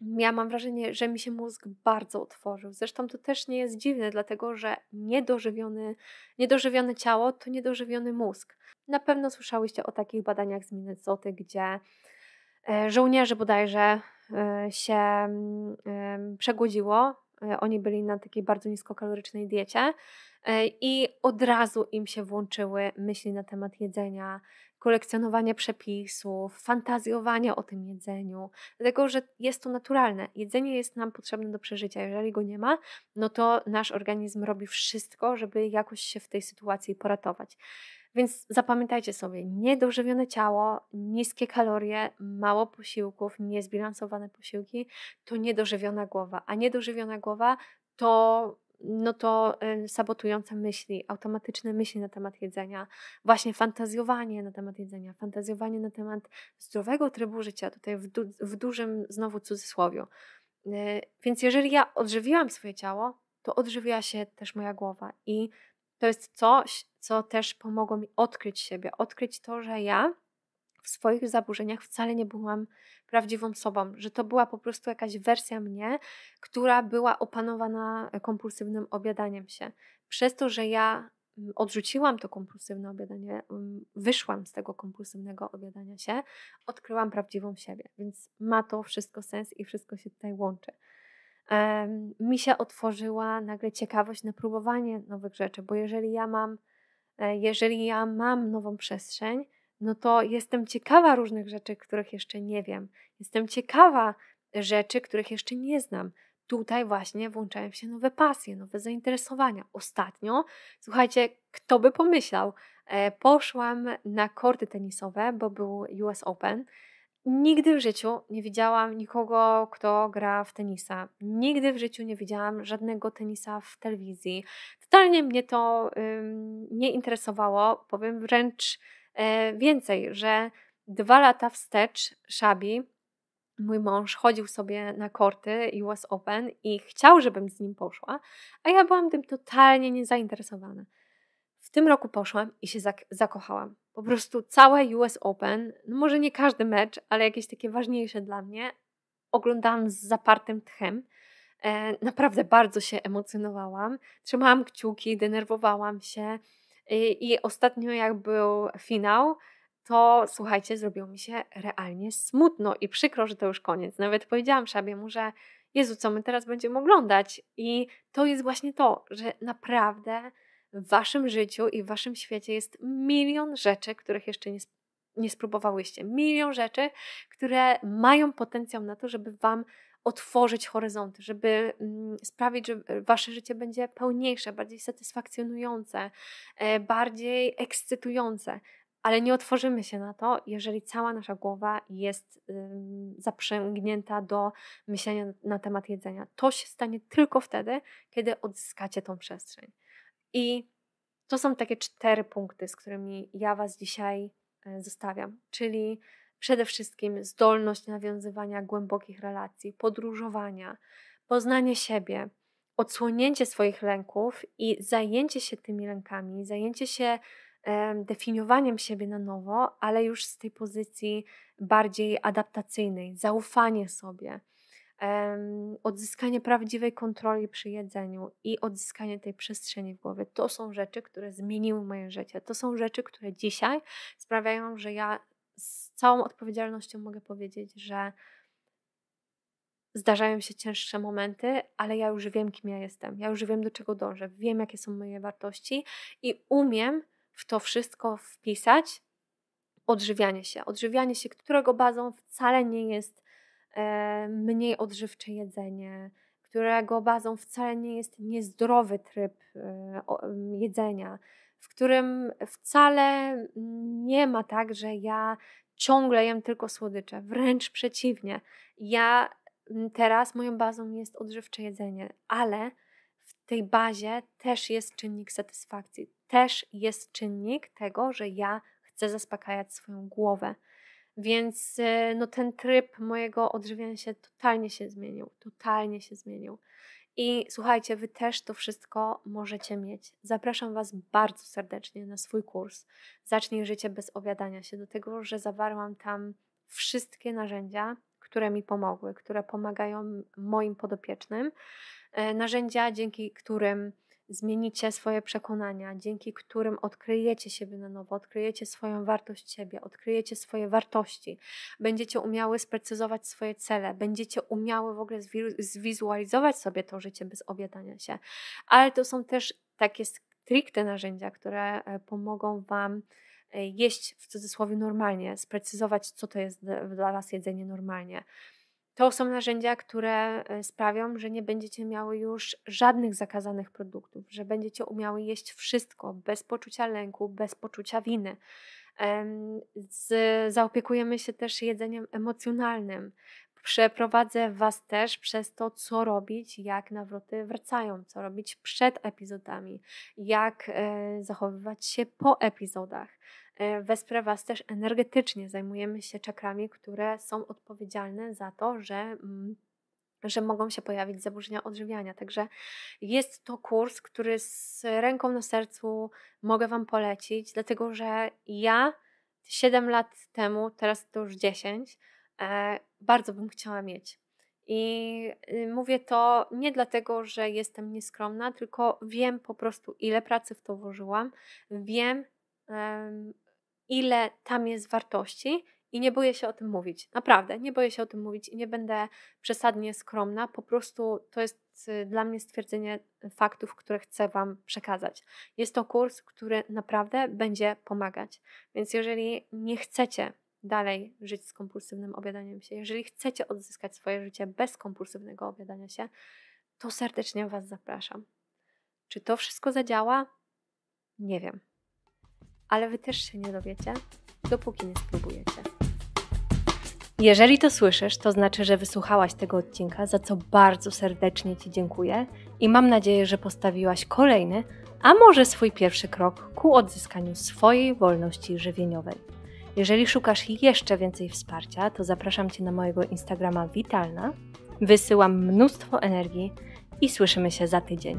ja mam wrażenie, że mi się mózg bardzo otworzył. Zresztą to też nie jest dziwne, dlatego że niedożywiony, niedożywione ciało to niedożywiony mózg. Na pewno słyszałyście o takich badaniach z Minnesoty, gdzie e, żołnierze bodajże e, się mm, przegłodziło. E, oni byli na takiej bardzo niskokalorycznej diecie i od razu im się włączyły myśli na temat jedzenia, kolekcjonowania przepisów, fantazjowania o tym jedzeniu, dlatego że jest to naturalne. Jedzenie jest nam potrzebne do przeżycia. Jeżeli go nie ma, no to nasz organizm robi wszystko, żeby jakoś się w tej sytuacji poratować. Więc zapamiętajcie sobie, niedożywione ciało, niskie kalorie, mało posiłków, niezbilansowane posiłki to niedożywiona głowa, a niedożywiona głowa to no to y, sabotujące myśli, automatyczne myśli na temat jedzenia, właśnie fantazjowanie na temat jedzenia, fantazjowanie na temat zdrowego trybu życia, tutaj w, du w dużym znowu cudzysłowiu. Y, więc jeżeli ja odżywiłam swoje ciało, to odżywia się też moja głowa i to jest coś, co też pomogło mi odkryć siebie, odkryć to, że ja w swoich zaburzeniach wcale nie byłam prawdziwą sobą, że to była po prostu jakaś wersja mnie, która była opanowana kompulsywnym obiadaniem się. Przez to, że ja mm, odrzuciłam to kompulsywne obiadanie, mm, wyszłam z tego kompulsywnego obiadania się, odkryłam prawdziwą siebie. Więc ma to wszystko sens i wszystko się tutaj łączy. mi się otworzyła nagle ciekawość na próbowanie nowych rzeczy, bo jeżeli ja mam, e, jeżeli ja mam nową przestrzeń, no to jestem ciekawa różnych rzeczy, których jeszcze nie wiem. Jestem ciekawa rzeczy, których jeszcze nie znam. Tutaj właśnie włączają się nowe pasje, nowe zainteresowania. Ostatnio, słuchajcie, kto by pomyślał, e, poszłam na korty tenisowe, bo był US Open. Nigdy w życiu nie widziałam nikogo, kto gra w tenisa. Nigdy w życiu nie widziałam żadnego tenisa w telewizji. Totalnie mnie to nie interesowało, powiem wręcz E, więcej, że dwa lata wstecz Szabi, mój mąż, chodził sobie na korty US Open i chciał, żebym z nim poszła, a ja byłam tym totalnie niezainteresowana. W tym roku poszłam i się zakochałam. Po prostu całe US Open, no może nie każdy mecz, ale jakieś takie ważniejsze dla mnie, oglądałam z zapartym tchem. E, naprawdę bardzo się emocjonowałam, trzymałam kciuki, denerwowałam się, i, y, I ostatnio, jak był finał, to słuchajcie, zrobiło mi się realnie smutno i przykro, że to już koniec. Nawet powiedziałam Szabiemu, że Jezu, co my teraz będziemy oglądać? I to jest właśnie to, że naprawdę w waszym życiu i w waszym świecie jest milion rzeczy, których jeszcze nie, nie spróbowałyście. Milion rzeczy, które mają potencjał na to, żeby wam otworzyć horyzonty, żeby mm, sprawić, że e, wasze życie będzie pełniejsze, bardziej satysfakcjonujące, e, bardziej ekscytujące. Ale nie otworzymy się na to, jeżeli cała nasza głowa jest zaprzęgnięta do myślenia na temat jedzenia. To się stanie tylko wtedy, kiedy odzyskacie tą przestrzeń. I to są takie cztery punkty, z którymi ja Was dzisiaj e, zostawiam. Czyli Przede wszystkim zdolność nawiązywania głębokich relacji, podróżowania, poznanie siebie, odsłonięcie swoich lęków i zajęcie się tymi lękami, zajęcie się definiowaniem siebie na nowo, ale już z tej pozycji bardziej adaptacyjnej, zaufanie sobie, odzyskanie prawdziwej kontroli przy jedzeniu i odzyskanie tej przestrzeni w głowie. To są rzeczy, które zmieniły moje życie. To są rzeczy, które dzisiaj sprawiają, że ja całą odpowiedzialnością mogę powiedzieć, że zdarzają się cięższe momenty, ale ja już wiem, kim ja jestem. Ja już wiem, do czego dążę, wiem, jakie są moje wartości i umiem w to wszystko wpisać odżywianie się. Odżywianie się, którego bazą wcale nie jest e, mniej odżywcze jedzenie, którego bazą wcale nie jest niezdrowy tryb e, jedzenia, w którym wcale nie ma tak, że ja ciągle jem tylko słodycze. Wręcz przeciwnie. Ja teraz moją bazą jest odżywcze jedzenie, ale w tej bazie też jest czynnik satysfakcji. Też jest czynnik tego, że ja chcę zaspokajać swoją głowę. Więc y, no, ten tryb mojego odżywiania się totalnie się zmienił, totalnie się zmienił. I słuchajcie, Wy też to wszystko możecie mieć. Zapraszam Was bardzo serdecznie na swój kurs Zacznij życie bez obiadania się, do tego, że zawarłam tam wszystkie narzędzia, które mi pomogły, które pomagają moim podopiecznym. E, narzędzia, dzięki którym zmienicie swoje przekonania, dzięki którym odkryjecie siebie na nowo, odkryjecie swoją wartość siebie, odkryjecie swoje wartości, będziecie umiały sprecyzować swoje cele, będziecie umiały w ogóle zwizualizować sobie to życie bez obiadania się. Ale to są też takie stricte narzędzia, które e, pomogą Wam e, jeść w cudzysłowie normalnie, sprecyzować, co to jest dla Was jedzenie normalnie to są narzędzia, które e, sprawią, że nie będziecie miały już żadnych zakazanych produktów, że będziecie umiały jeść wszystko bez poczucia lęku, bez poczucia winy. Z, zaopiekujemy się też jedzeniem emocjonalnym. Przeprowadzę Was też przez to, co robić, jak nawroty wracają, co robić przed epizodami, jak e, zachowywać się po epizodach. Y, wesprę Was też energetycznie. Zajmujemy się czakrami, które są odpowiedzialne za to, że, mm, że mogą się pojawić zaburzenia odżywiania. Także jest to kurs, który z ręką na sercu mogę Wam polecić, dlatego że ja 7 lat temu, teraz to już 10, e, bardzo bym chciała mieć. I y, mówię to nie dlatego, że jestem nieskromna, tylko wiem po prostu, ile pracy w to włożyłam. Wiem, ile tam jest wartości i nie boję się o tym mówić. Naprawdę, nie boję się o tym mówić i nie będę przesadnie skromna. Po prostu to jest y, dla mnie stwierdzenie faktów, które chcę Wam przekazać. Jest to kurs, który naprawdę będzie pomagać. Więc jeżeli nie chcecie dalej żyć z kompulsywnym objadaniem się, jeżeli chcecie odzyskać swoje życie bez kompulsywnego objadania się, to serdecznie Was zapraszam. Czy to wszystko zadziała? Nie wiem ale Wy też się nie dowiecie, dopóki nie spróbujecie. Jeżeli to słyszysz, to znaczy, że wysłuchałaś tego odcinka, za co bardzo serdecznie Ci dziękuję i mam nadzieję, że postawiłaś kolejny, a może swój pierwszy krok ku odzyskaniu swojej wolności żywieniowej. Jeżeli szukasz jeszcze więcej wsparcia, to zapraszam Cię na mojego Instagrama Witalna. Wysyłam mnóstwo energii i słyszymy się za tydzień.